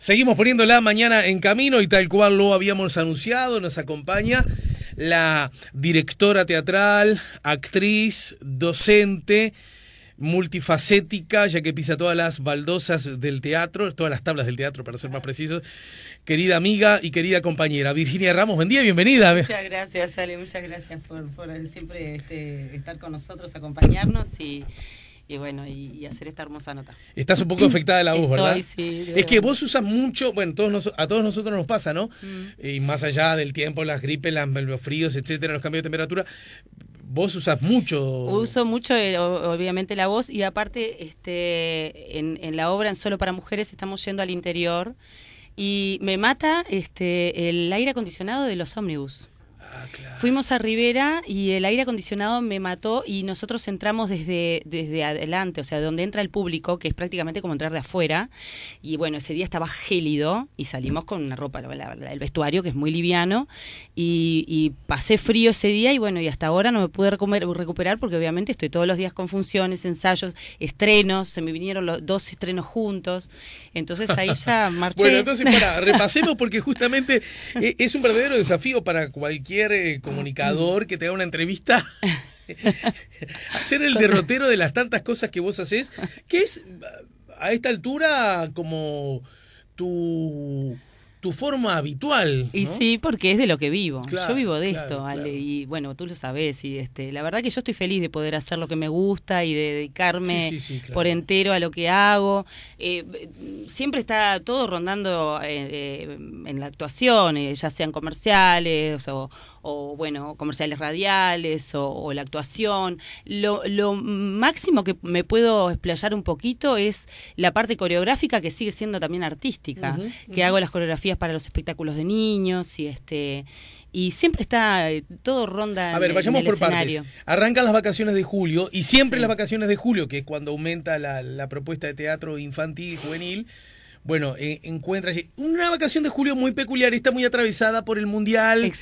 Seguimos poniendo la mañana en camino y tal cual lo habíamos anunciado, nos acompaña la directora teatral, actriz, docente, multifacética, ya que pisa todas las baldosas del teatro, todas las tablas del teatro para ser más precisos, querida amiga y querida compañera. Virginia Ramos, buen día, bienvenida. Muchas gracias, Ale, muchas gracias por, siempre este, estar con nosotros, acompañarnos y y bueno, y, hacer esta hermosa nota. Estás un poco afectada de la voz, ¿verdad? Sí, es que vos usas mucho, bueno, todos a todos nosotros nos pasa, ¿no? Mm. Y más allá del tiempo, las gripes, los fríos, etcétera, los cambios de temperatura, vos usas mucho. Uso mucho, eh, obviamente, la voz y aparte, este, en, en la obra en Solo para Mujeres estamos yendo al interior y me mata este, el aire acondicionado de los ómnibus. Ah, Fuimos a Rivera y el aire acondicionado me mató y nosotros entramos desde, desde adelante, o sea, donde entra el público, que es prácticamente como entrar de afuera. Y bueno, ese día estaba gélido y salimos con una ropa, el vestuario, que es muy liviano. Y, pasé frío ese día y bueno, y hasta ahora no me pude recuperar porque obviamente estoy todos los días con funciones, ensayos, estrenos, se me vinieron los dos estrenos juntos. Entonces ahí ya marché. bueno, entonces repasemos porque justamente eh, es un verdadero desafío para cualquier eh, comunicador que te da una entrevista, hacer el derrotero de las tantas cosas que vos haces, que es a esta altura como tu tu forma habitual. Y sí, porque es de lo que vivo. yo vivo de esto, Ale, y bueno, tú lo sabes. Y este, la verdad que yo estoy feliz de poder hacer lo que me gusta y de dedicarme por entero a lo que hago. Eh, siempre está todo rondando eh, eh, en la actuación, ya sean comerciales o, o bueno, comerciales radiales o, la actuación. Lo, lo, máximo que me puedo explayar un poquito es la parte coreográfica que sigue siendo también artística, que hago las coreografías para los espectáculos de niños y este y siempre está eh, todo ronda. A ver, vayamos por partes. Arrancan las vacaciones de julio y siempre las vacaciones de julio, que es cuando aumenta la, la propuesta de teatro infantil y juvenil bueno, e, encuentra allí. Una vacación de julio muy peculiar, está muy atravesada por el Mundial,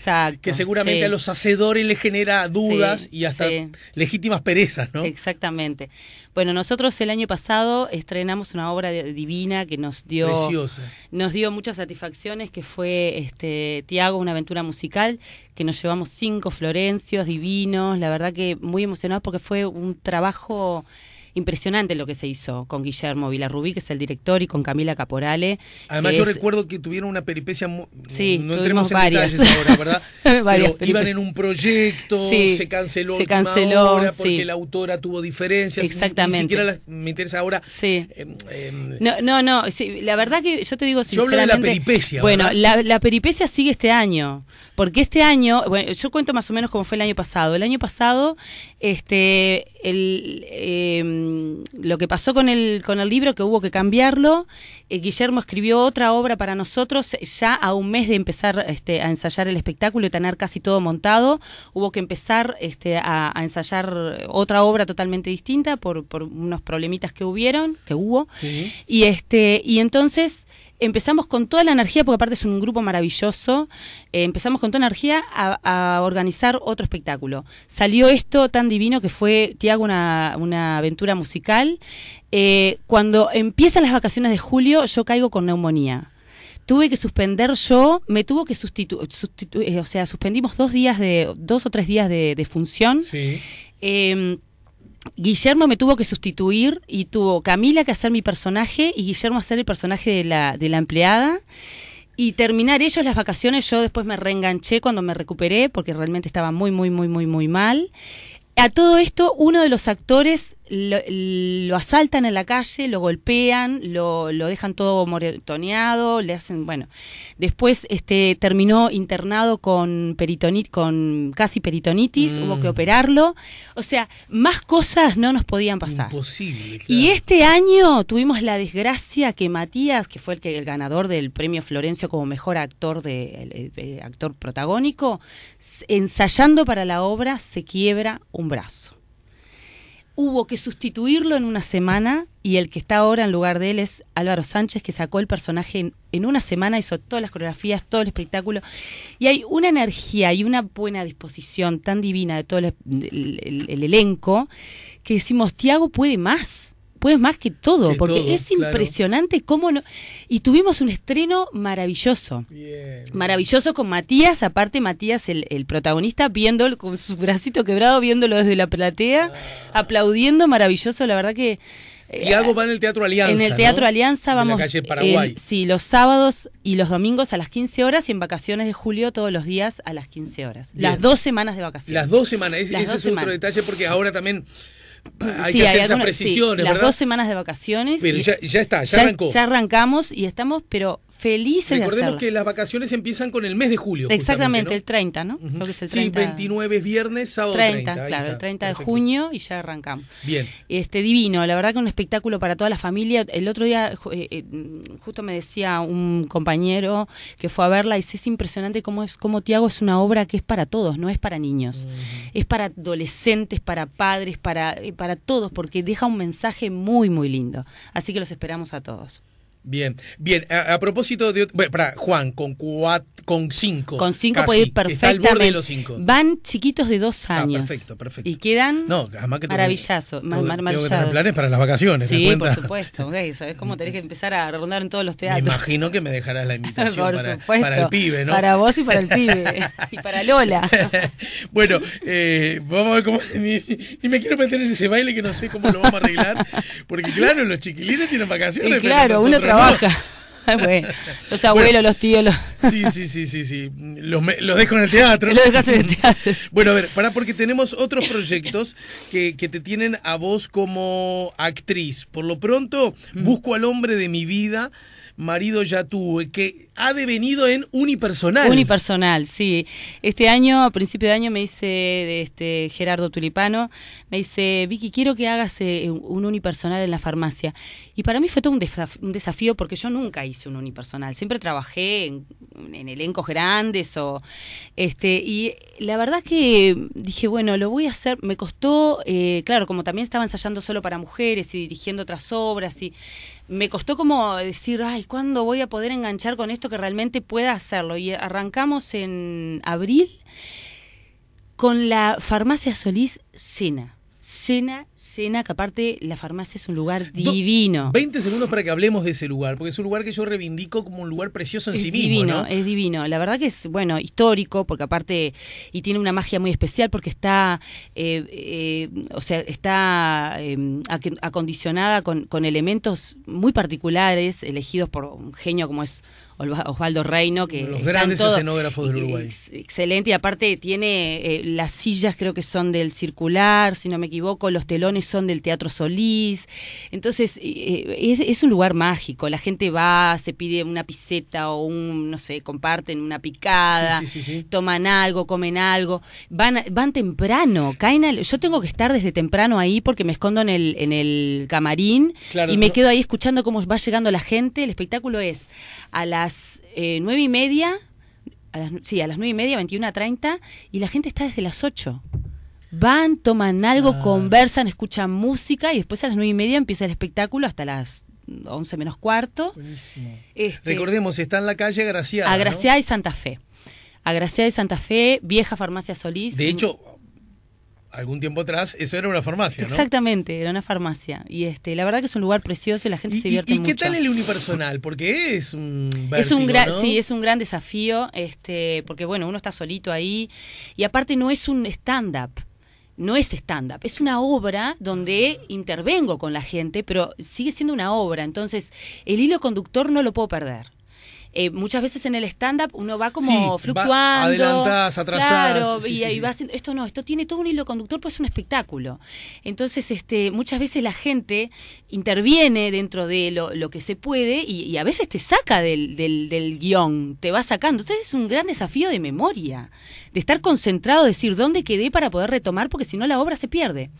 que seguramente a los hacedores les genera dudas y hasta legítimas perezas, ¿no? Exactamente. Bueno, nosotros el año pasado estrenamos una obra divina que nos dio nos dio muchas satisfacciones, que fue este Tiago, una aventura musical, que nos llevamos cinco florencios divinos, la verdad que muy emocionados porque fue un trabajo impresionante lo que se hizo con Guillermo Vilarrubí, que es el director, y con Camila Caporale. Además, yo recuerdo que tuvieron una peripecia. Sí, no entremos en varias. detalles ahora, ¿verdad? Pero iban en un proyecto, se canceló, se canceló porque la autora tuvo diferencias. Exactamente. Ni, siquiera me interesa ahora. Sí. Em, em, no, no, la verdad que yo te digo sinceramente. Yo hablo de la peripecia. Bueno, la, la peripecia sigue este año. Porque este año, bueno, yo cuento más o menos cómo fue el año pasado. El año pasado, este, el, em, lo que pasó con el, con el libro, que hubo que cambiarlo, eh, Guillermo escribió otra obra para nosotros eh, ya a un mes de empezar este, a ensayar el espectáculo y tener casi todo montado. Hubo que empezar este, a, ensayar otra obra totalmente distinta por, unos problemitas que hubieron, que hubo. Y, este, y entonces empezamos con toda la energía, porque aparte es un grupo maravilloso, eh, empezamos con toda la energía a, organizar otro espectáculo. Salió esto tan divino que fue, Tiago, una, una aventura musical. cuando empiezan las vacaciones de julio, yo caigo con neumonía. Tuve que suspender yo, me tuvo que sustituir, eh, o sea, suspendimos dos días de, dos o tres días de, función. Em, Guillermo me tuvo que sustituir y tuvo Camila que hacer mi personaje y Guillermo hacer el personaje de la, de la empleada. Y terminar ellos las vacaciones, yo después me reenganché cuando me recuperé porque realmente estaba muy, muy, muy, muy, muy mal. A todo esto, uno de los actores lo, asaltan en la calle, lo golpean, lo, dejan todo moretoneado, le hacen, bueno. Después este, terminó internado con peritonit, con casi peritonitis, hubo que mm. operarlo. O sea, más cosas no nos podían pasar. Imposible, Y este año tuvimos la desgracia que Matías, que fue el, que, el ganador del premio Florencio como mejor actor de actor protagónico, ensayando para la obra se quiebra un brazo hubo que sustituirlo en una semana y el que está ahora en lugar de él es Álvaro Sánchez, que sacó el personaje en, una semana, hizo todas las coreografías, todo el espectáculo. Y hay una energía y una buena disposición tan divina de todo el, el elenco que decimos, Tiago puede más pues más que todo, porque es impresionante cómo no... Y tuvimos un estreno maravilloso. maravilloso con Matías, aparte Matías, el, protagonista, viendo con su bracito quebrado, viéndolo desde la platea, ah. aplaudiendo, maravilloso, la verdad que... Eh, algo va en el Teatro Alianza. En el Teatro Alianza vamos. En la calle Paraguay. sí, los sábados y los domingos a las 15 horas y en vacaciones de julio todos los días a las 15 horas. Las dos semanas de vacaciones. Las dos semanas, ese es otro detalle porque ahora también hay sí, hay esas precisiones, Las dos semanas de vacaciones. Pero ya, está, ya, ya, arrancó. Ya arrancamos y estamos, pero Felices. Recordemos que las vacaciones empiezan con el mes de julio. Exactamente, el 30, ¿no? Sí, 29 es viernes, sábado 30. 30 claro, el 30 de junio y ya arrancamos. Bien. Este, divino, la verdad que un espectáculo para toda la familia. El otro día eh, eh, justo me decía un compañero que fue a verla y es impresionante cómo es cómo Tiago es una obra que es para todos, no es para niños. Es para adolescentes, para padres, para, eh, para todos, porque deja un mensaje muy, muy lindo. Así que los esperamos a todos. Bien, bien. A, propósito de. Bueno, para, Juan, con, con cinco. Con cinco puede ir perfectamente. al borde de los cinco. Van chiquitos de dos ah, años. perfecto, perfecto. Y quedan. No, además que maravillazo, tengo, mar, que tener planes para las vacaciones. Sí, por supuesto. ¿Sabes cómo tenés que empezar a rondar en todos los teatros? Me imagino que me dejarás la invitación para, para, el pibe, ¿no? Para vos y para el pibe. y para Lola. bueno, eh, vamos a ver cómo. Ni, me quiero meter en ese baile que no sé cómo lo vamos a arreglar. Porque, claro, los chiquilines tienen vacaciones. Y claro, uno trabaja los abuelos, los tíos, los... sí, sí, sí, sí, sí. Los, dejo en el teatro. Los dejas en el teatro. Bueno, a ver, para porque tenemos otros proyectos que, que, te tienen a vos como actriz. Por lo pronto, mm. busco al hombre de mi vida Marido Ya Tuve, que ha devenido en unipersonal. Unipersonal, sí. Este año, a principio de año, me dice este, Gerardo Tulipano, me dice, Vicky, quiero que hagas eh, un unipersonal en la farmacia. Y para mí fue todo un, un desafío porque yo nunca hice un unipersonal. Siempre trabajé en en elencos grandes o este y la verdad que dije bueno lo voy a hacer me costó eh, claro como también estaba ensayando solo para mujeres y dirigiendo otras obras y me costó como decir ay cuándo voy a poder enganchar con esto que realmente pueda hacerlo y arrancamos en abril con la farmacia Solís cena cena que aparte la farmacia es un lugar divino. 20 segundos para que hablemos de ese lugar, porque es un lugar que yo reivindico como un lugar precioso en sí mismo. Divino, es divino. La verdad que es, bueno, histórico, porque aparte, y tiene una magia muy especial porque está, eh, eh, o sea, está em, acondicionada con, con elementos muy particulares, elegidos por un genio como es Osvaldo Reino, que... Los grandes escenógrafos del Uruguay. excelente, y aparte tiene eh, las sillas creo que son del circular, si no me equivoco, los telones son del Teatro Solís, entonces eh, eh, es, un lugar mágico, la gente va, se pide una piseta o un, no sé, comparten una picada, toman algo, comen algo, van, van temprano, caen yo tengo que estar desde temprano ahí porque me escondo en el, en el camarín y me quedo ahí escuchando cómo va llegando la gente, el espectáculo es a las las eh, nueve y media, a las, sí, a las nueve y media, 21 a y la gente está desde las 8. Van, toman algo, conversan, escuchan música y después a las nueve y media empieza el espectáculo hasta las 11 menos cuarto. Este, Recordemos, está en la calle Graciada. A Gracia y Santa Fe. A Gracia y Santa Fe, vieja farmacia Solís. De hecho, algún tiempo atrás, eso era una farmacia, ¿no? Exactamente, era una farmacia. Y este, la verdad que es un lugar precioso y la gente se divierte mucho. ¿Y qué tal el unipersonal? Porque es un es un gran, Sí, es un gran desafío, este, porque bueno, uno está solito ahí. Y aparte no es un stand-up no es stand-up, es una obra donde intervengo con la gente, pero sigue siendo una obra. Entonces, el hilo conductor no lo puedo perder. Eh, muchas veces en el stand-up uno va como fluctuando. adelantás, y, va esto no, esto tiene todo un hilo conductor, pues es un espectáculo. Entonces, este, muchas veces la gente interviene dentro de lo, que se puede y, a veces te saca del, del, guión, te va sacando. Entonces es un gran desafío de memoria, de estar concentrado, decir dónde quedé para poder retomar, porque si no la obra se pierde.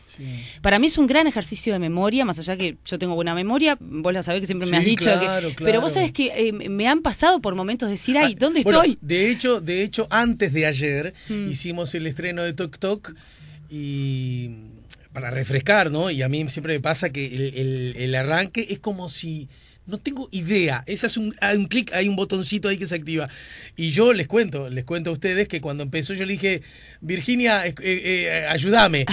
Para mí es un gran ejercicio de memoria, más allá que yo tengo buena memoria, vos la sabés que siempre me has dicho. que, Pero vos sabés que eh, me han pasado por momentos decir, ay, ah, ¿dónde estoy? De hecho, de hecho, antes de ayer mm. hicimos el estreno de Tok Tok y para refrescar, ¿no? Y a mí siempre me pasa que el, arranque es como si no tengo idea. es un, un clic, hay un botoncito ahí que se activa. Y yo les cuento, les cuento a ustedes que cuando empezó yo le dije, Virginia, eh, eh, eh, ayúdame.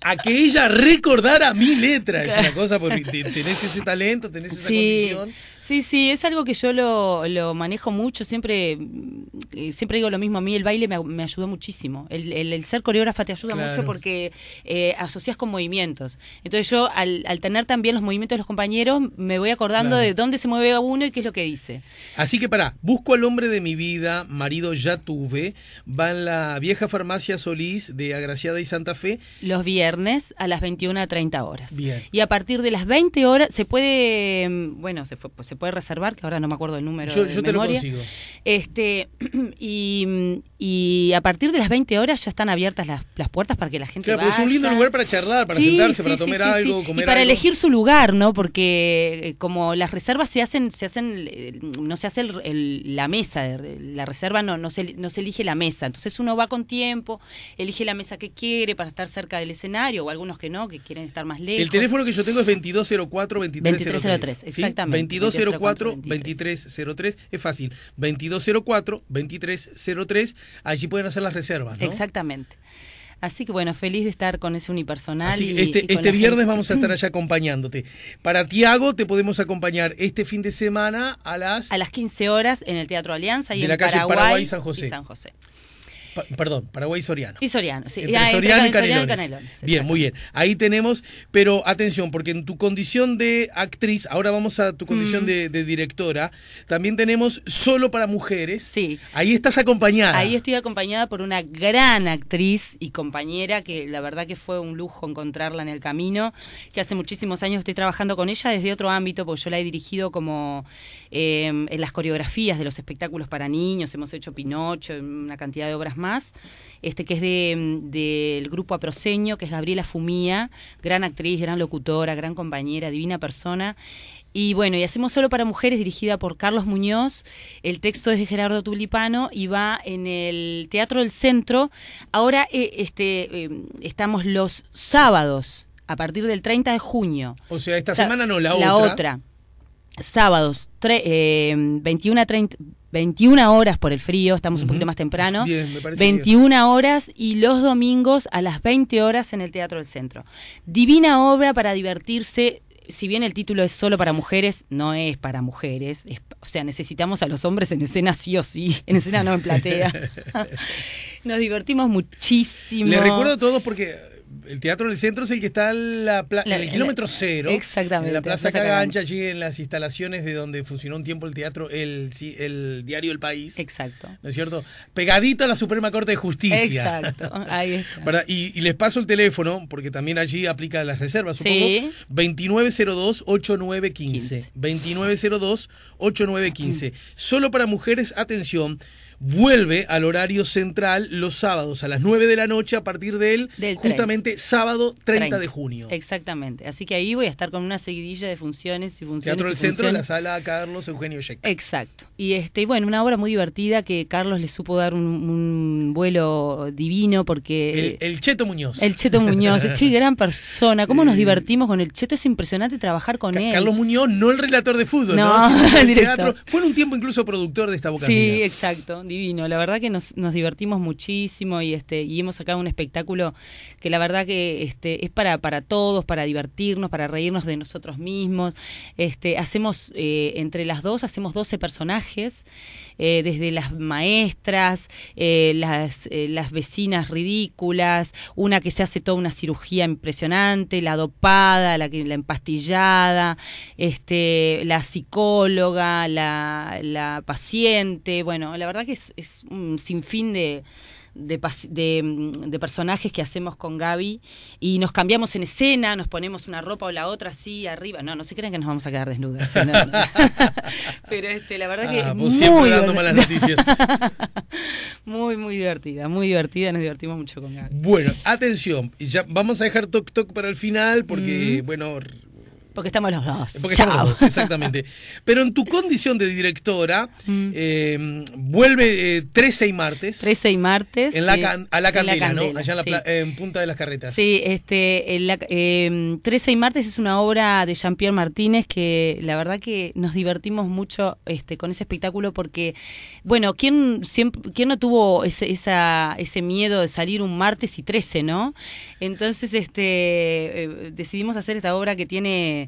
a que ella recordara mi letra. Es una cosa, porque tenés ese talento, tenés esa condición. Sí, sí, es algo que yo lo, manejo mucho, siempre, eh, siempre digo lo mismo, a mí el baile me, me ayudó muchísimo, el, ser coreógrafa te ayuda mucho porque eh, asocias con movimientos. Entonces yo al, al, tener también los movimientos de los compañeros me voy acordando de dónde se mueve uno y qué es lo que dice. Así que para, busco al hombre de mi vida, marido ya tuve, va en la vieja farmacia Solís de Agraciada y Santa Fe. Los viernes a las 21 a 30 horas. Bien. Y a partir de las 20 horas se puede, mm, bueno, se, fue, pues puede reservar, que ahora no me acuerdo el número. Yo, te lo consigo. Este, y, a partir de las 20 horas ya están abiertas las, puertas para que la gente. Claro, es un lindo lugar para charlar, para sentarse, para tomar algo, comer y para elegir su lugar, ¿no? Porque eh, como las reservas se hacen, se hacen eh, no se hace la mesa, la reserva no, no, se, elige la mesa. Entonces uno va con tiempo, elige la mesa que quiere para estar cerca del escenario, o algunos que no, que quieren estar más lejos. El teléfono que yo tengo es 2204-2303. 2303, exactamente. 2204. 2204-2303. Es fácil. 2204-2303. Allí pueden hacer las reservas. Exactamente. Así que bueno, feliz de estar con ese unipersonal. este, este viernes vamos a estar allá acompañándote. Para Tiago te podemos acompañar este fin de semana a las... A las 15 horas en el Teatro Alianza y en la calle Paraguay, San José perdón, Paraguay Soriano. Y Soriano, sí. Entre ah, Soriano, y Canelones. Bien, muy bien. Ahí tenemos, pero atención, porque en tu condición de actriz, ahora vamos a tu condición mm. de, directora, también tenemos Solo para Mujeres. Sí. Ahí estás acompañada. Ahí estoy acompañada por una gran actriz y compañera que la verdad que fue un lujo encontrarla en el camino, que hace muchísimos años estoy trabajando con ella desde otro ámbito, porque yo la he dirigido como eh, en las coreografías de los espectáculos para niños, hemos hecho Pinocho, una cantidad de obras más este, que es mm, del grupo Aproseño, que es Gabriela Fumía, gran actriz, gran locutora, gran compañera, divina persona. Y bueno, y hacemos solo para mujeres, dirigida por Carlos Muñoz. El texto es de Gerardo Tulipano y va en el Teatro del Centro. Ahora eh, este, eh, estamos los sábados, a partir del 30 de junio. O sea, esta semana no, la, otra. La otra. Sábados, 21 a 30, 21 horas por el frío, estamos un poquito más temprano. 21 horas y los domingos a las 20 horas en el Teatro del Centro. Divina obra para divertirse. Si bien el título es solo para mujeres, no es para mujeres. o sea, necesitamos a los hombres en escena sí o sí. En escena no, en platea. Nos divertimos muchísimo. Le recuerdo a todos porque el Teatro del Centro es el que está en, la el kilómetro cero. Exactamente. En la Plaza, Cagancha, allí en las instalaciones de donde funcionó un tiempo el teatro, el, el diario El País. Exacto. ¿No es cierto? Pegadito a la Suprema Corte de Justicia. Exacto, ahí está. Y, y, les paso el teléfono, porque también allí aplica las reservas, supongo. Sí. 2902-8915. 2902-8915. Solo para mujeres, atención vuelve al horario central los sábados a las 9 de la noche a partir del, del justamente sábado 30, de junio. Exactamente. Así que ahí voy a estar con una seguidilla de funciones y funciones. Teatro del Centro, de la sala Carlos Eugenio Yecca. Exacto. Y este, bueno, una obra muy divertida que Carlos le supo dar un, vuelo divino porque... Eh, el, Cheto Muñoz. El Cheto Muñoz. Qué gran persona. ¿Cómo nos divertimos con el Cheto? Es impresionante trabajar con él. Carlos Muñoz, no el relator de fútbol, ¿no? ¿no? Fue en un tiempo incluso productor de esta boca. Sí, exacto divino. La verdad que nos, nos divertimos muchísimo y este y hemos sacado un espectáculo que la verdad que este es para para todos, para divertirnos, para reírnos de nosotros mismos. Este hacemos eh, entre las dos hacemos 12 personajes. Eh, desde las maestras, eh, las, eh, las vecinas ridículas, una que se hace toda una cirugía impresionante, la dopada, la, la empastillada, este, la psicóloga, la, la paciente, bueno, la verdad que es, es un sinfín de Mm, de, personajes que hacemos con Gaby y nos cambiamos en escena, nos ponemos una ropa o la otra así arriba. No, no se crean que nos vamos a quedar desnudas. ¿eh? Pero este, la verdad ah, que. muy siempre dando malas noticias. muy, muy divertida, muy divertida. Nos divertimos mucho con Gaby. Bueno, atención, ya vamos a dejar Toc Toc para el final porque, mm. bueno, porque estamos los dos. Porque estamos los dos, exactamente. Pero en tu condición de directora, mm. eh, vuelve 13 eh, y martes. 13 y martes. En la, a la Candela, ¿no? Allá en, Punta de las Carretas. Sí, este, en 13 em, y martes es una obra de Jean-Pierre Martínez que la verdad que nos divertimos mucho este, con ese espectáculo porque, bueno, ¿quién, siempre, quién no tuvo ese, esa, ese miedo de salir un martes y 13, no? Entonces, este, eh, decidimos hacer esta obra que tiene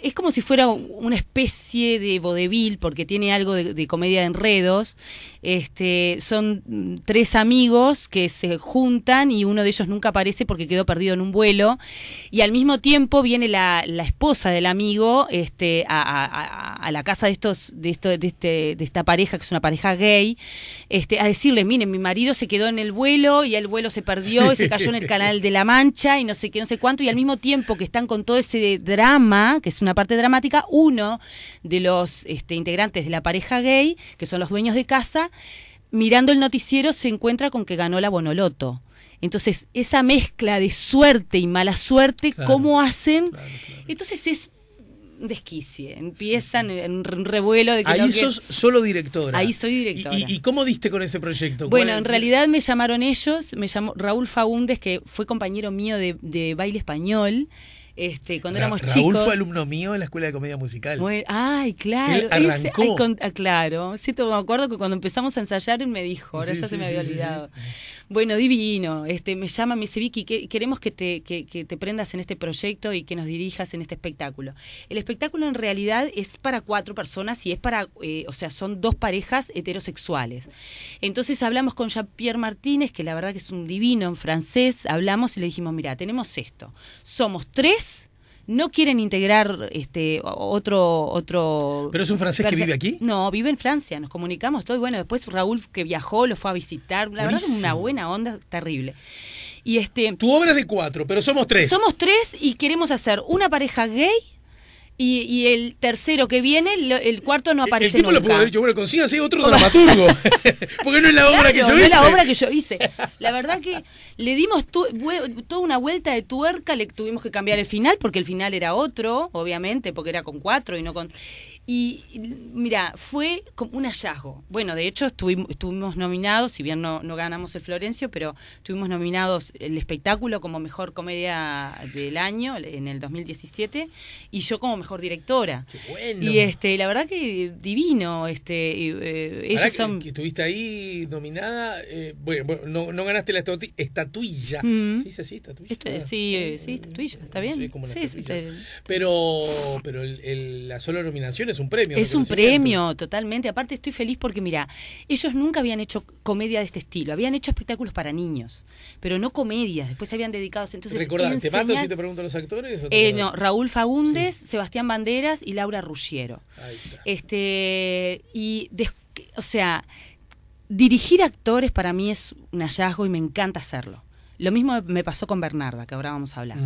es como si fuera una especie de vodevil, porque tiene algo de, comedia de enredos. Este, son tres amigos que se juntan y uno de ellos nunca aparece porque quedó perdido en un vuelo. Y al mismo tiempo viene la, la esposa del amigo este, a, a, la casa de estos, de, esto, de, este, de esta pareja, que es una pareja gay, este, a decirle, miren, mi marido se quedó en el vuelo y el vuelo se perdió y se cayó en el canal de la Mancha y no sé qué, no sé cuánto. Y al mismo tiempo que están con todo ese drama que es una parte dramática, uno de los este, integrantes de la pareja gay, que son los dueños de casa, mirando el noticiero se encuentra con que ganó la Bonoloto. Entonces, esa mezcla de suerte y mala suerte, ¿cómo hacen? Entonces es desquicie, empiezan en revuelo de que Ahí sos solo directora. Ahí soy directora. ¿Y, cómo diste con ese proyecto? Bueno, en realidad me llamaron ellos, me llamó Raúl faúndes que fue compañero mío de, de baile español, este, cuando éramos Raúl fue alumno mío en la Escuela de Comedia Musical. ay, claro. arrancó. Ese, ah, claro, sí, te, me acuerdo que cuando empezamos a ensayar él me dijo, ahora ya se me había olvidado. Bueno, divino. Este, me llama, me dice, Vicky, queremos que te, te prendas en este proyecto y que nos dirijas en este espectáculo. El espectáculo en realidad es para cuatro personas y es para, eh, o sea, son dos parejas heterosexuales. Entonces hablamos con Jean-Pierre Martínez, que la verdad que es un divino en francés, hablamos y le dijimos, mira, tenemos esto. Somos tres no quieren integrar este otro otro pero es un francés que vive aquí no vive en Francia nos comunicamos todo bueno después Raúl que viajó lo fue a visitar la verdad es una buena onda terrible y este tu obra es de cuatro pero somos tres somos tres y queremos hacer una pareja gay y, y, el tercero que viene, el, cuarto no aparece. nunca. el tipo lo pudo haber dicho, bueno, consígase otro dramaturgo, porque no es la obra que yo hice. No es la obra que yo hice. La verdad que le dimos toda una vuelta de tuerca, le tuvimos que cambiar el final, porque el final era otro, obviamente, porque era con cuatro y no con. Y, mira, fue como un hallazgo. Bueno, de hecho estuvimos, nominados, si bien no, no, ganamos el Florencio, pero estuvimos nominados el espectáculo como mejor comedia del año en el 2017 y yo como mejor directora. Y este, la verdad que divino, este, eh, que estuviste ahí nominada, eh, bueno, no, ganaste la estatuilla. Mm. Sí, sí, sí, estatuilla. Eh, sí, estatuilla, está bien. Sí, Pero, pero el, la sola nominación es un premio. Es un premio, totalmente. Aparte estoy feliz porque, mira, ellos nunca habían hecho comedia de este estilo. Habían hecho espectáculos para niños, pero no comedias. Después se habían dedicado... Entonces, ¿te mato si te pregunto los actores? Eh, no, Raúl Fagundes, Sebastián Banderas y Laura Ruggiero. Este, y, o sea, dirigir actores para mí es un hallazgo y me encanta hacerlo. Lo mismo me pasó con Bernarda, que ahora vamos a hablar.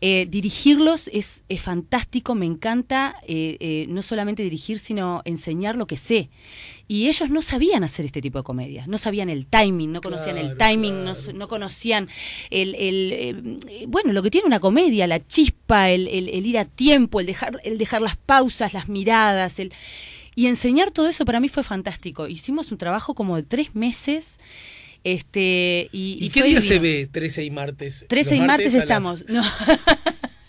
Eh, dirigirlos es, fantástico, me encanta eh, eh, no solamente dirigir, sino enseñar lo que sé. Y ellos no sabían hacer este tipo de comedias, no sabían el timing, no conocían el timing, no, conocían el, bueno, lo que tiene una comedia, la chispa, el, el, ir a tiempo, el dejar, el dejar las pausas, las miradas, el... Y enseñar todo eso para mí fue fantástico. Hicimos un trabajo como de tres meses este, y, qué día se ve 13 y martes? 13 y martes, estamos.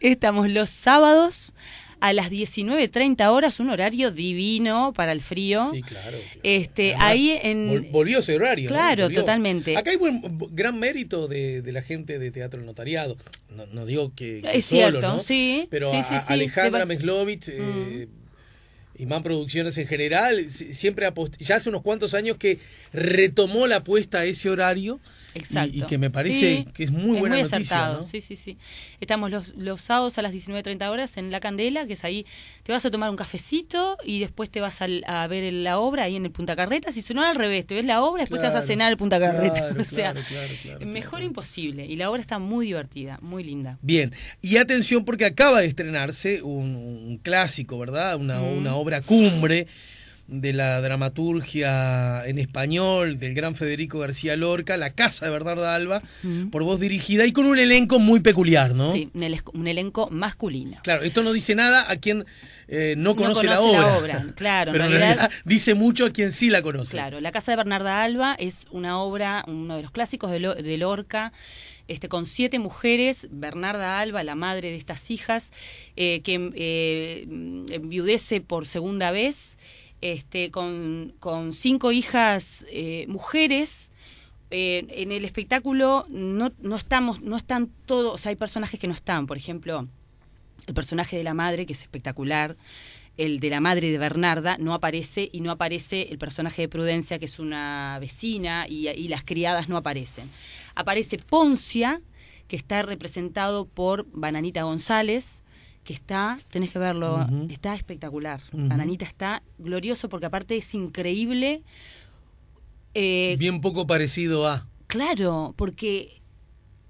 estamos los sábados a las 19.30 horas, un horario divino para el frío. Sí, claro. Este, ahí en... Volvió ese horario. Claro, totalmente. Acá hay buen, gran mérito de, la gente de Teatro Notariado. No, no digo que, es cierto, sí. Pero Alejandra Meslovich... Eh, mm. Imán Producciones en general, siempre ya hace unos cuantos años que retomó la apuesta a ese horario. Exacto. Y, que me parece que es muy es buena noticia. Sí, sí, sí. Estamos los, los sábados a las 19.30 horas en La Candela, que es ahí. Te vas a tomar un cafecito y después te vas a, ver la obra ahí en el Punta Carreta. si no, al revés, te ves la obra y después te vas a cenar al Punta Carretas. Claro, claro, mejor imposible. Y la obra está muy divertida, muy linda. Bien. Y atención, porque acaba de estrenarse un, clásico, ¿verdad? una obra obra cumbre de la dramaturgia en español del gran Federico García Lorca, La Casa de Bernarda Alba, por voz dirigida y con un elenco muy peculiar, ¿no? Sí, un, elenco masculino. Claro, esto no dice nada a quien eh, no, conoce la obra. claro, dice mucho a quien sí la conoce. Claro, La Casa de Bernarda Alba es una obra, uno de los clásicos de, Lorca. Este, con siete mujeres, Bernarda Alba, la madre de estas hijas, eh, que eh, enviudece por segunda vez, este, con, cinco hijas eh, mujeres. en el espectáculo no, estamos, no están todos, hay personajes que no están, por ejemplo, el personaje de la madre, que es espectacular, el de la madre de Bernarda, no aparece y no aparece el personaje de Prudencia, que es una vecina, y las criadas no aparecen aparece Poncia, que está representado por Bananita González, que está, tenés que verlo, está espectacular. Bananita está glorioso porque aparte es increíble. Eh, Bien poco parecido a... Claro, porque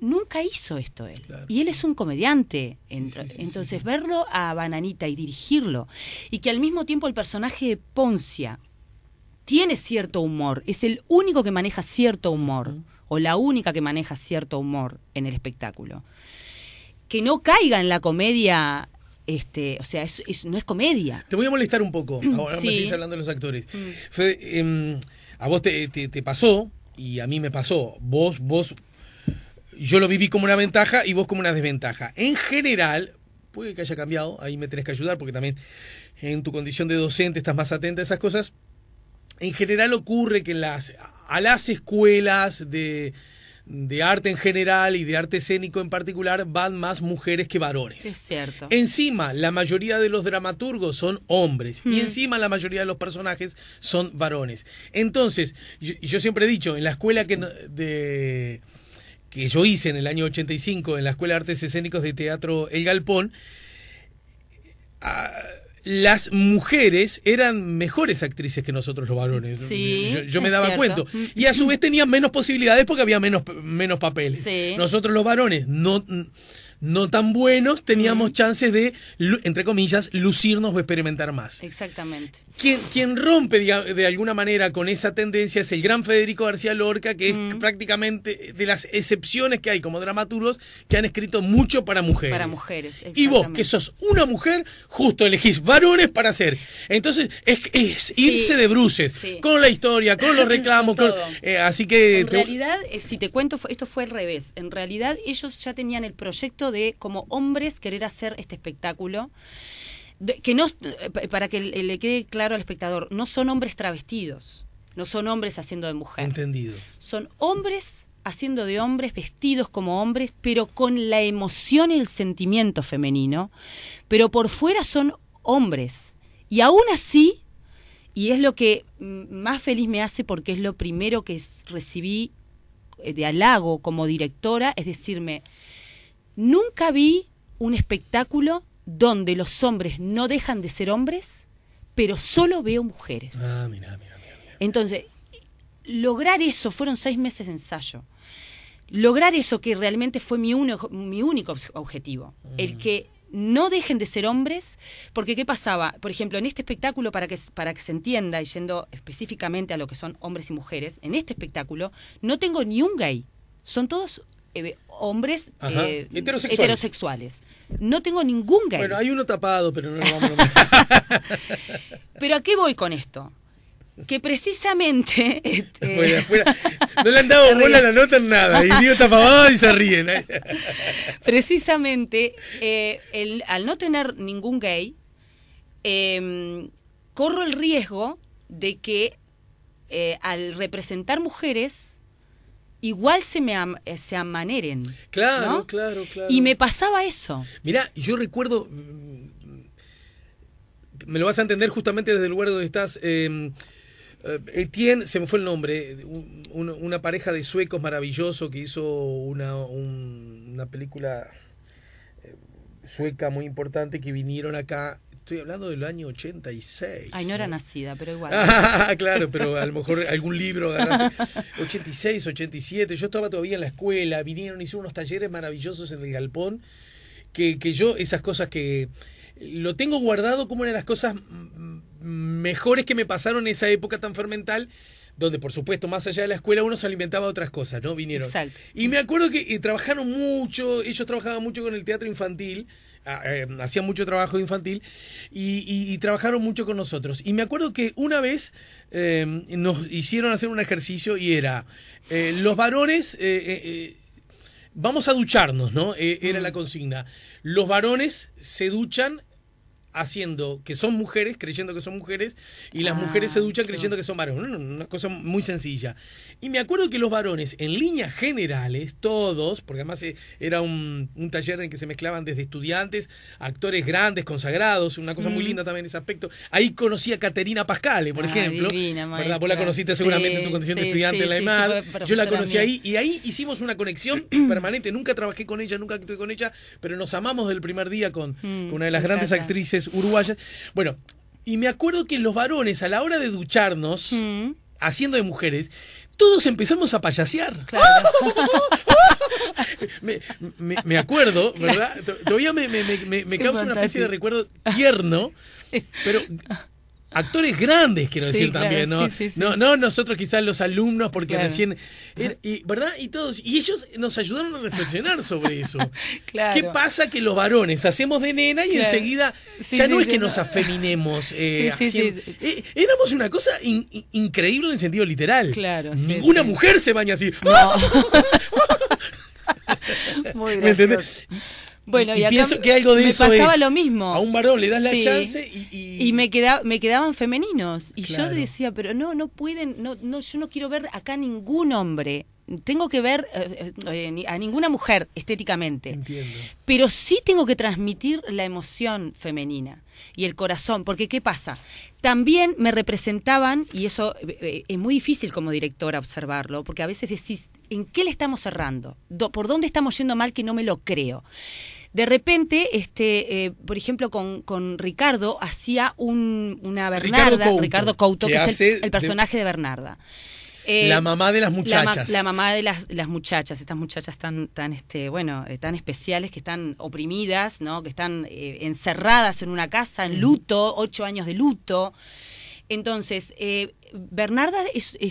nunca hizo esto él. Y él es un comediante. entonces, verlo a Bananita y dirigirlo, y que al mismo tiempo el personaje de Poncia tiene cierto humor, es el único que maneja cierto humor o la única que maneja cierto humor en el espectáculo. Que no caiga en la comedia este, o sea, no es comedia. Te voy a molestar un poco, mm. ahora me sigues hablando de los actores. Mm. Em, a vos te, te, pasó, y a mí me pasó, vos, vos, yo lo viví como una ventaja y vos como una desventaja. En general, puede que haya cambiado, ahí me tenés que ayudar, porque también en tu condición de docente estás más atenta a esas cosas, en general ocurre que las, a las escuelas de, arte en general y de arte escénico en particular van más mujeres que varones. Es cierto. Encima, la mayoría de los dramaturgos son hombres y encima la mayoría de los personajes son varones. Entonces, yo, siempre he dicho, en la escuela que, de, que yo hice en el año 85, en la Escuela de Artes Escénicos de Teatro El Galpón, ah, las mujeres eran mejores actrices que nosotros los varones. yo, me daba cuenta. Mm. Y a su vez tenían menos posibilidades porque había menos, menos papeles. Nosotros los varones no, no tan buenos teníamos mm. chances de, entre comillas, lucirnos o experimentar más. Exactamente. Quien, quien rompe de alguna manera con esa tendencia es el gran Federico García Lorca, que es mm. prácticamente de las excepciones que hay como dramaturgos que han escrito mucho para mujeres. Para mujeres. Y vos, que sos una mujer, justo elegís varones para hacer. Entonces, es, irse de bruces con la historia, con los reclamos. Eh, así que. En realidad, eh, si te cuento, esto fue al revés. En realidad, ellos ya tenían el proyecto de, como hombres, querer hacer este espectáculo que no, eh, para que le quede claro al espectador, no son hombres travestidos, no son hombres haciendo de mujer. Entendido. Son hombres haciendo de hombres, vestidos como hombres, pero con la emoción y el sentimiento femenino, pero por fuera son hombres. Y aún así, y es lo que más feliz me hace porque es lo primero que recibí eh, de halago como directora, es decirme, nunca vi un espectáculo donde los hombres no dejan de ser hombres, pero solo veo mujeres. Ah, mira, mira, mira, Entonces, lograr eso fueron seis meses de ensayo. Lograr eso que realmente fue mi, mi único objetivo. El mm. que no dejen de ser hombres, porque ¿qué pasaba? Por ejemplo, en este espectáculo, para que, para que se entienda, y yendo específicamente a lo que son hombres y mujeres, en este espectáculo no tengo ni un gay, son todos eh, hombres eh, heterosexuales. No tengo ningún gay. Bueno, hay uno tapado, pero no lo vamos a Pero ¿a qué voy con esto? que precisamente. Este, no le han dado bola a la nota en nada, Y digo tapado y se ríen. precisamente, eh, al no tener ningún gay, em, corro el riesgo de que eh, al representar mujeres igual se me eh, se amaneren. Claro, claro, claro. Y me pasaba eso. Mirá, yo recuerdo, mm, me lo vas a entender justamente desde el lugar donde estás. Em, eh, Etienne, se me fue el nombre, una pareja de suecos maravilloso que hizo una, una película eh, sueca muy importante que vinieron acá Estoy hablando del año 86. Ay, no, era nacida, pero igual. Ah, claro, pero a lo mejor algún libro. 86, 87. Yo estaba todavía en la escuela. Vinieron, hicieron unos talleres maravillosos en el galpón. Que, que yo, esas cosas que. Lo tengo guardado como una de las cosas mejores que me pasaron en esa época tan fermental donde por supuesto más allá de la escuela uno se alimentaba de otras cosas, ¿no? Vinieron. Exacto. Y me acuerdo que eh, trabajaron mucho, ellos trabajaban mucho con el teatro infantil Ah, eh, hacía hacían mucho trabajo infantil y, trabajaron mucho con nosotros. Y me acuerdo que una vez eh, nos hicieron hacer un ejercicio y era, eh, los varones, vamos a ducharnos, ¿no? era la consigna. Los varones se duchan haciendo que son mujeres, creyendo que son mujeres, y las mujeres se ah, duchan creyendo que son varones. Una, cosa muy sencilla. Y me acuerdo que los varones, en líneas generales, todos, porque además eh, era un, taller en que se mezclaban desde estudiantes, actores grandes, consagrados, una cosa muy linda también ese aspecto. Ahí conocí a Caterina Pascale, por ah, ejemplo. ¿verdad? Vos la conociste seguramente en tu condición de estudiante en la EMAD. Yo la conocí ahí y ahí hicimos una conexión permanente. Nunca trabajé con ella, nunca actué con ella, pero nos amamos del primer día con mm, una de las grandes actrices uruguayas. Bueno, y me acuerdo que los varones a la hora de ducharnos, mm. haciendo de mujeres, todos empezamos a payasear. me, acuerdo, ¿verdad? Todavía me, causa una especie de recuerdo tierno, pero actores grandes, quiero decir también, ¿no? no, no nosotros quizás los alumnos, porque recién, er, ¿verdad? Y todos, y ellos nos ayudaron a reflexionar sobre eso. ¿Qué pasa que los varones hacemos de nena y enseguida ya no es que nos afeminemos? Eh, eh, éramos una cosa increíble en sentido literal. Ninguna mujer se baña así. No. Muy bueno, y, pienso que algo de eso pasaba lo mismo. A un varón le das la chance y, y... me, quedaba me quedaban femeninos. Y yo decía, pero no, no pueden, no, no, yo no quiero ver acá ningún hombre. Tengo que ver eh, eh, eh, a ninguna mujer estéticamente. Pero sí tengo que transmitir la emoción femenina y el corazón, porque ¿qué pasa? También me representaban, y eso es muy difícil como directora observarlo, porque a veces decís, ¿en qué le estamos cerrando? ¿Por dónde estamos yendo mal que no me lo creo? De repente, este, eh, por ejemplo, con, Ricardo hacía una Bernarda, Ricardo Couto, que, es el, personaje de, Bernarda. Eh, la mamá de las muchachas. La, mamá de las, muchachas, estas muchachas tan, tan, este, bueno, eh, tan especiales que están oprimidas, ¿no? que están encerradas en una casa, en luto, ocho años de luto. Entonces, Bernarda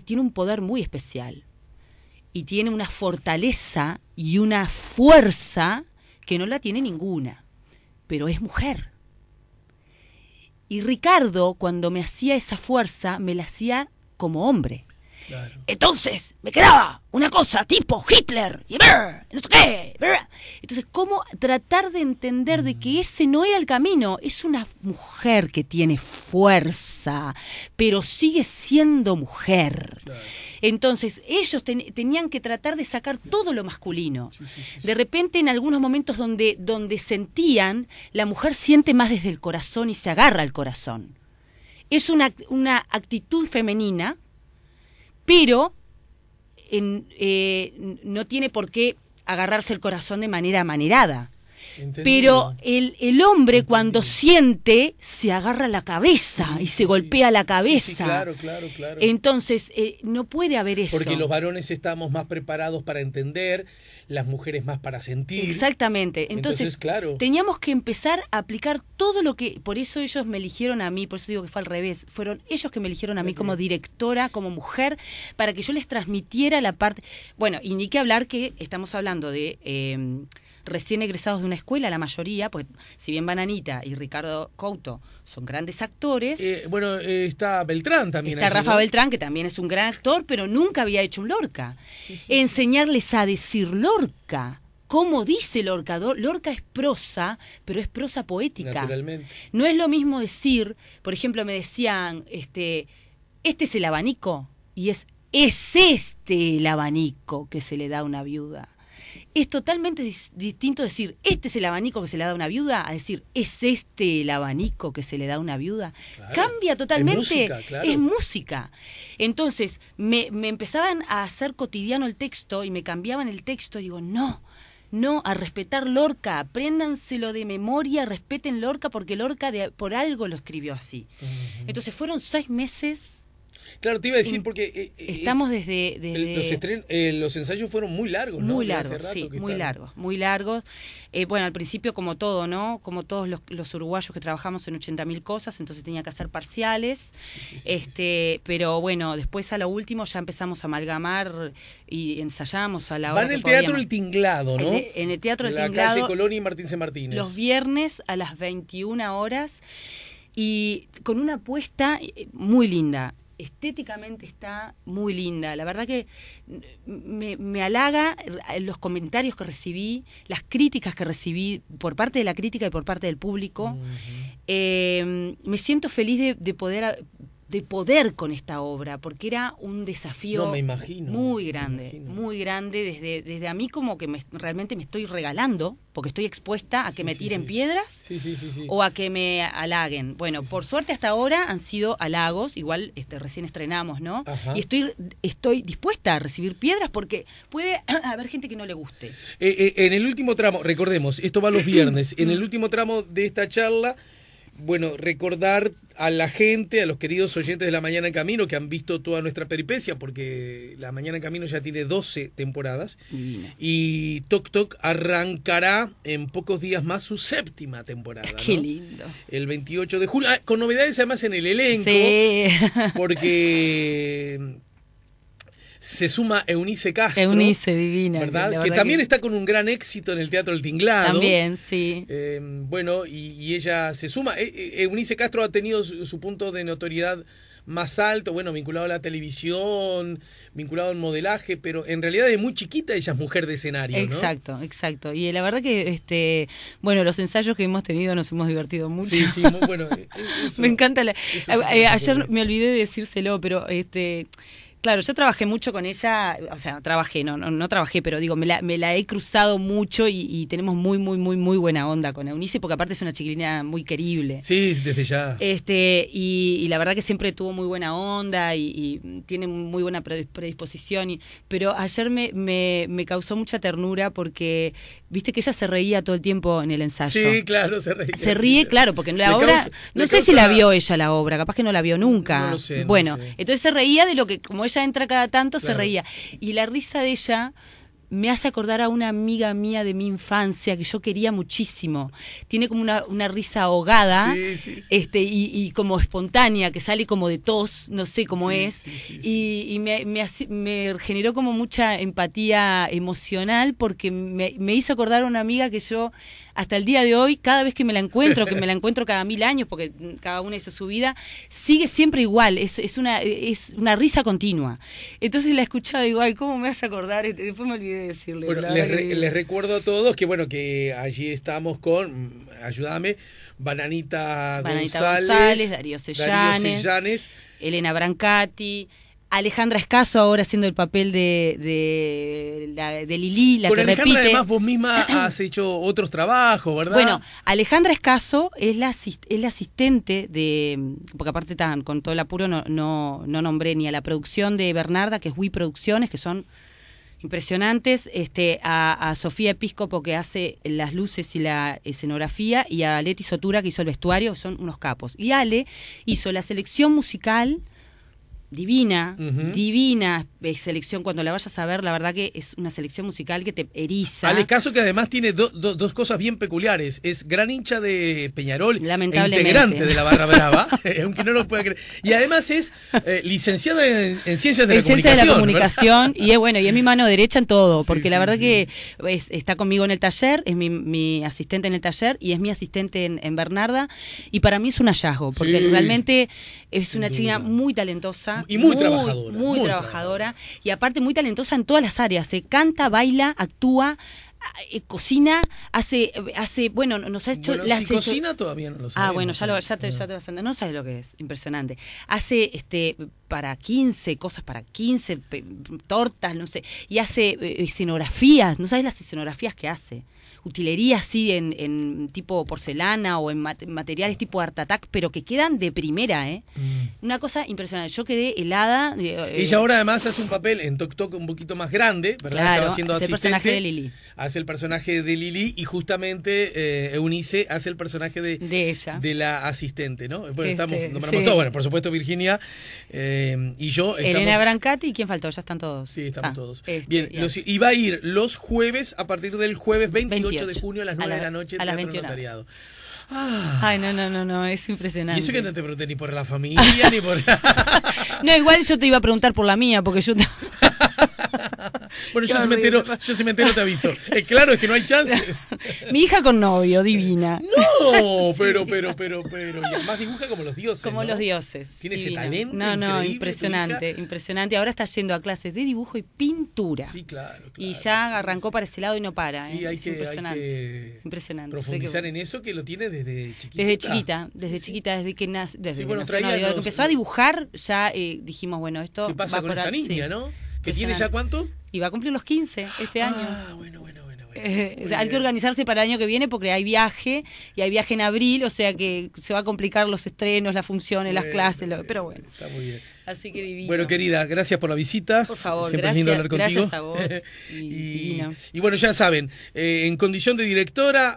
tiene un poder muy especial y tiene una fortaleza y una fuerza que no la tiene ninguna, pero es mujer. Y Ricardo, cuando me hacía esa fuerza, me la hacía como hombre. Entonces, me quedaba una cosa tipo Hitler y no sé Entonces, ¿cómo tratar de entender de que mm. ese no era el camino? Es una mujer que tiene fuerza, pero sigue siendo mujer. Entonces, ellos tenían que tratar de sacar todo lo masculino. de repente, en algunos momentos donde, donde sentían, la mujer siente más desde el corazón y se agarra al corazón. Es una, una actitud femenina pero eh, no tiene por qué agarrarse el corazón de manera manerada. Pero el, el hombre cuando siente se agarra la cabeza y se golpea la cabeza. claro, claro, claro. Entonces eh, no puede haber eso. Porque los varones estamos más preparados para entender, las mujeres más para sentir. Exactamente. Entonces, claro. teníamos que empezar a aplicar todo lo que... Por eso ellos me eligieron a mí, por eso digo que fue al revés. Fueron ellos que me eligieron a mí como directora, como mujer, para que yo les transmitiera la parte... Bueno, y ni que hablar que estamos hablando de... Eh, recién egresados de una escuela, la mayoría, pues si bien Bananita y Ricardo Couto son grandes actores. Eh, bueno, eh, está Beltrán también. Está Rafa Beltrán, que también es un gran actor, pero nunca había hecho un Lorca. Enseñarles a decir Lorca. Como dice Lorca, Lorca es prosa, pero es prosa poética. Naturalmente. No es lo mismo decir, por ejemplo, me decían, este, este es el abanico, y es, es este el abanico que se le da a una viuda es totalmente distinto decir, este es el abanico que se le da a una viuda, a decir, ¿es este el abanico que se le da a una viuda? Cambia totalmente, es música. Claro. Es música. Entonces, me, empezaban a hacer cotidiano el texto y me cambiaban el texto digo, no. No, a respetar Lorca, apréndanselo de memoria, respeten Lorca porque Lorca por algo lo escribió así. Entonces fueron seis meses Claro, te iba a decir mm. porque... Eh, eh, estamos desde... Eh, los, ensayos fueron muy largos, ¿no? Muy largos, sí, muy largos, muy largos. bueno, al principio como todo, ¿no? Como todos los, uruguayos que trabajamos en 80.000 cosas, entonces tenía que hacer parciales. este Pero bueno, después a lo último ya empezamos a amalgamar y ensayamos a la hora... Va en el Teatro El Tinglado, ¿no? En, el Teatro El la Tinglado. La calle Colón y Martín C. Martínez. Los viernes a las 21 horas y con una apuesta muy linda estéticamente está muy linda. La verdad que mm, me, halaga los comentarios que recibí, las críticas que recibí por parte de la crítica y por parte del público. Eh, me siento feliz de poder de poder con esta obra, porque era un desafío muy grande, muy grande, desde, desde a mí como que me, realmente me estoy regalando, porque estoy expuesta a que me tiren piedras o a que me halaguen. Bueno, por suerte hasta ahora han sido halagos, igual este, recién estrenamos, ¿no? Y estoy, estoy dispuesta a recibir piedras porque puede haber gente que no le guste. Eh, eh, en el último tramo, recordemos, esto va los viernes, en el mm. último tramo de esta charla bueno, recordar a la gente, a los queridos oyentes de La Mañana en Camino, que han visto toda nuestra peripecia, porque La Mañana en Camino ya tiene 12 temporadas, y Tok Tok arrancará en pocos días más su séptima temporada. Qué lindo. El 28 de julio, ah, con novedades además en el elenco, sí. porque se suma Eunice Castro. Eunice, divina. ¿Verdad? Que, también está con un gran éxito en el Teatro El Tinglado. También, sí. Em, bueno, y, ella se suma. E, e, Eunice Castro ha tenido su, punto de notoriedad más alto, bueno, vinculado a la televisión, vinculado al modelaje, pero en realidad es muy chiquita ella es mujer de escenario. ¿no? Exacto, exacto. Y la verdad que, este, bueno, los ensayos que hemos tenido nos hemos divertido mucho. Sí, sí, muy bueno. Eh, eh, me encanta. La, eh, ayer me olvidé de decírselo, pero este Claro, yo trabajé mucho con ella, o sea, trabajé, no, no, trabajé, pero digo, me la, he cruzado mucho y, tenemos muy, muy, muy, muy buena onda con Eunice, porque aparte es una chiquilina muy querible. Sí, desde ya. Este, y, la verdad que siempre tuvo muy buena onda y, tiene muy buena predisposición. pero ayer me, me, causó mucha ternura porque, viste que ella se reía todo el tiempo en el ensayo. Sí, claro, se reía. Se ríe, claro, porque en la obra, no sé si la vio ella la obra, capaz que no la vio nunca. No, lo sé. bueno, entonces se reía de lo que, como ella ella entra cada tanto, se reía. Y la risa de ella me hace acordar a una amiga mía de mi infancia que yo quería muchísimo. Tiene como una, una risa ahogada este, y, como espontánea, que sale como de tos, no sé cómo es. y, me, me, generó como mucha empatía emocional porque me, me hizo acordar a una amiga que yo hasta el día de hoy, cada vez que me la encuentro, que me la encuentro cada mil años, porque cada una hizo su vida, sigue siempre igual, es, es, una, es una risa continua. Entonces la escuchaba igual, ¿cómo me vas a acordar? Este, después me olvidé de decirle. Bueno, les, eh, les, recuerdo a todos que bueno, que allí estamos con, ayúdame, Bananita, González, Darío Darío Sellanes Elena Brancati, Alejandra Escaso ahora haciendo el papel de, de, la de Lili, la Alejandra además vos misma has hecho otros trabajos, ¿verdad? Bueno, Alejandra Escaso es la, es la asistente de, porque aparte tan, con todo el apuro no, no, no nombré ni a la producción de Bernarda, que es Wii Producciones, que son impresionantes, este, a, a, Sofía Episcopo que hace las luces y la escenografía, y a Leti Sotura que hizo el vestuario, son unos capos. Y Ale hizo la selección musical divina, divina eh, selección. Cuando la vayas a ver, la verdad que es una selección musical que te eriza. Al caso que además tiene dos cosas bien peculiares. Es gran hincha de Peñarol, e Lamentablemente. integrante de la Barra Brava, eh, aunque no lo pueda creer. Y además es eh, licenciada en, Ciencias de la Comunicación. de la Comunicación, y es bueno, y es mi mano derecha en todo, porque la verdad que está conmigo en el taller, es mi, asistente en el taller y es mi asistente en, en Bernarda. Y para mí es un hallazgo, porque realmente es una chica muy talentosa. Y muy, trabajadora. Muy, trabajadora. Y aparte muy talentosa en todas las áreas. Se canta, baila, actúa eh, cocina, hace, hace, bueno, nos ha hecho... Bueno, si cocina todavía no lo Ah, bueno, ya, lo, ya, te, ah. vas a... No sabes lo que es, impresionante. Hace este para 15, cosas para 15, tortas, no sé, y hace eh, escenografías, no sabes las escenografías que hace utilería así en, tipo porcelana o en materiales tipo Art Attack, pero que quedan de primera, ¿eh? Mm. Una cosa impresionante. Yo quedé helada. Eh, eh, ella ahora además hace un papel en Tok Tok un poquito más grande, ¿verdad? hace el personaje de Lili. Hace el personaje de Lili y justamente eh, Eunice hace el personaje de, ella. de la asistente, ¿no? Bueno, este, estamos, Bueno, por supuesto, Virginia y yo. Estamos, Elena Brancati y quién faltó, ya están todos. Sí, estamos ah, todos. Este, bien, y va a ir los jueves a partir del jueves 22 8 de junio a las 9 de la noche, a Teatro Notariado. Ay, no, no, no, no, es impresionante. Y eso que no te pregunté ni por la familia, ni por... no, igual yo te iba a preguntar por la mía, porque yo... bueno, yo si, me entero, yo si, me entero, te aviso. Es claro, es que no hay chance. Mi hija con novio, divina. No, pero, pero, pero, pero. Y además dibuja como los dioses. Como los dioses. Tiene ese talento. No, no, impresionante, impresionante. Ahora está yendo a clases de dibujo y pintura. Sí, claro. y ya arrancó para ese lado y no para. Sí, ¿eh? hay, que, profundizar en eso que lo tiene desde chiquita. Desde chiquita, desde chiquita, desde que, nace, desde empezó a dibujar, ya eh, dijimos, bueno, esto. pasa con por esta niña, no? ¿Que tiene ya cuánto? Y va a cumplir los 15 este ah, año. Ah, bueno, bueno, bueno. Eh, hay que organizarse para el año que viene porque hay viaje y hay viaje en abril, o sea que se va a complicar los estrenos, las funciones, las clases, pero bueno. Está muy bien. Así que divino. Bueno, querida, gracias por la visita. Por favor, Siempre es lindo hablar contigo. Gracias a vos. y, bueno, ya saben, eh, en condición de directora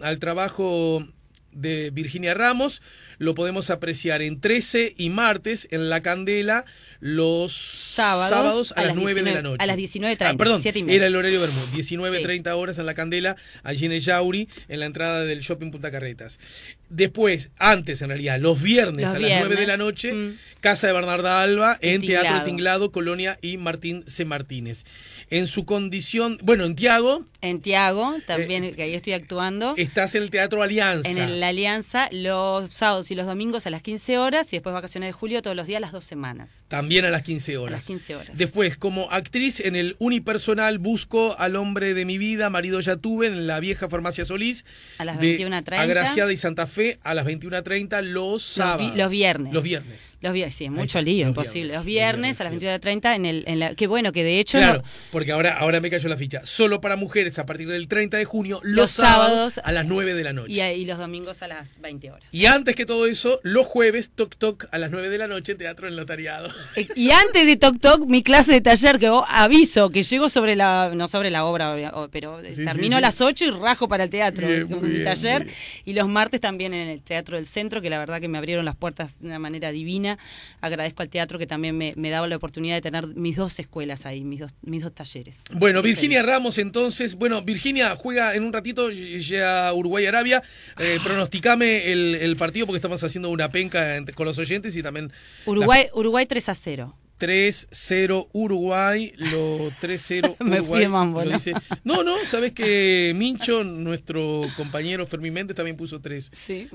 al trabajo de Virginia Ramos, lo podemos apreciar en 13 y martes en La Candela los sábados, a, las 9 de la noche. A las 19.30. Ah, perdón, era el horario Bermud. 19.30 horas en La Candela, allí en el Yauri, en la entrada del shopping Punta Carretas. Después, antes en realidad, los viernes a las 9 de la noche, mm. Casa de Bernarda Alba, en Teatro Tinglado, Colonia y Martín C. Martínez. En su condición, bueno, en Tiago. En Tiago, eh, también, que ahí estoy actuando. Estás en el Teatro Alianza. En el, la Alianza, los sábados y los domingos a las 15 horas y después vacaciones de julio todos los días, las dos semanas. También Bien, a las 15 horas. Después, como actriz en el unipersonal, busco al hombre de mi vida, marido ya tuve, en la vieja farmacia Solís. A las 21.30. Agraciada y Santa Fe, a las 21.30, los sábados. Los, viernes. Los viernes. Los viernes, sí, mucho lío, imposible. los viernes, a las 21.30, en el, la, qué bueno, que de hecho... Claro, porque ahora, ahora me cayó la ficha. Solo para mujeres a partir del 30 de junio, los, sábados, a las 9 de la noche. Y, los domingos a las 20 horas. Y antes que todo eso, los jueves, toc toc, a las 9 de la noche, teatro en notariado. Y antes de Toc Toc, mi clase de taller, que aviso, que llego sobre la, no sobre la obra, pero termino a las 8 y rajo para el teatro, bien, mi taller. Y los martes también en el Teatro del Centro, que la verdad que me abrieron las puertas de una manera divina. Agradezco al teatro que también me, daba la oportunidad de tener mis dos escuelas ahí, mis dos, mis dos talleres. Bueno, Virginia Ramos, entonces, bueno, Virginia juega en un ratito ya Uruguay-Arabia. Eh, ah. Pronosticame el, partido porque estamos haciendo una penca con los oyentes y también... Uruguay, Uruguay 3 a 0. 3-0. Uruguay, lo 3-0 Uruguay. ¿no? no, sabes que Mincho, nuestro compañero Fermín también puso 3. Sí,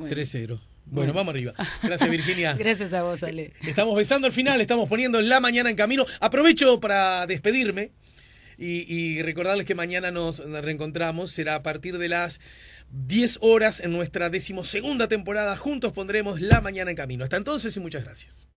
Bueno, vamos arriba. Gracias, Virginia. Gracias a vos, Ale. Eh, estamos besando al final, estamos poniendo la mañana en camino. Aprovecho para despedirme y, y recordarles que mañana nos reencontramos. Será a partir de las 10 horas en nuestra decimosegunda temporada. Juntos pondremos la mañana en camino. Hasta entonces y muchas gracias.